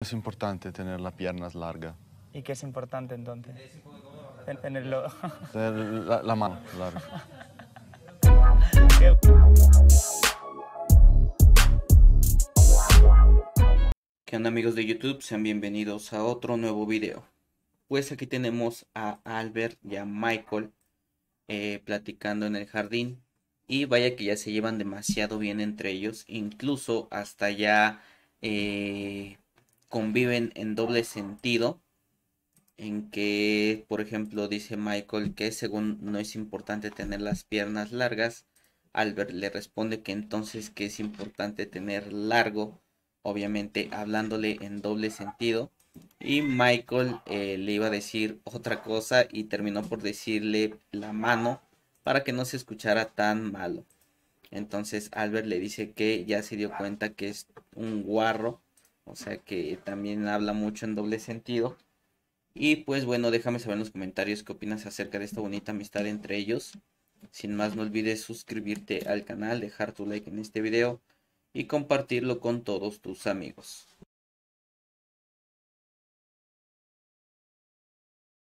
Es importante tener las piernas largas. ¿Y qué es importante entonces? Tenerlo La, mano larga. ¿Qué onda amigos de YouTube? Sean bienvenidos a otro nuevo video. Pues aquí tenemos a Albert y a Michael eh, platicando en el jardín. Y vaya que ya se llevan demasiado bien entre ellos. Incluso hasta ya eh, conviven en doble sentido, en que, por ejemplo, dice Michael que según no es importante tener las piernas largas, Albert le responde que entonces que es importante tener largo, obviamente hablándole en doble sentido. Y Michael eh, le iba a decir otra cosa y terminó por decirle la mano para que no se escuchara tan malo. Entonces Albert le dice que ya se dio cuenta que es un guarro o sea que también habla mucho en doble sentido. Y pues bueno, déjame saber en los comentarios qué opinas acerca de esta bonita amistad entre ellos. Sin más, no olvides suscribirte al canal, dejar tu like en este video y compartirlo con todos tus amigos.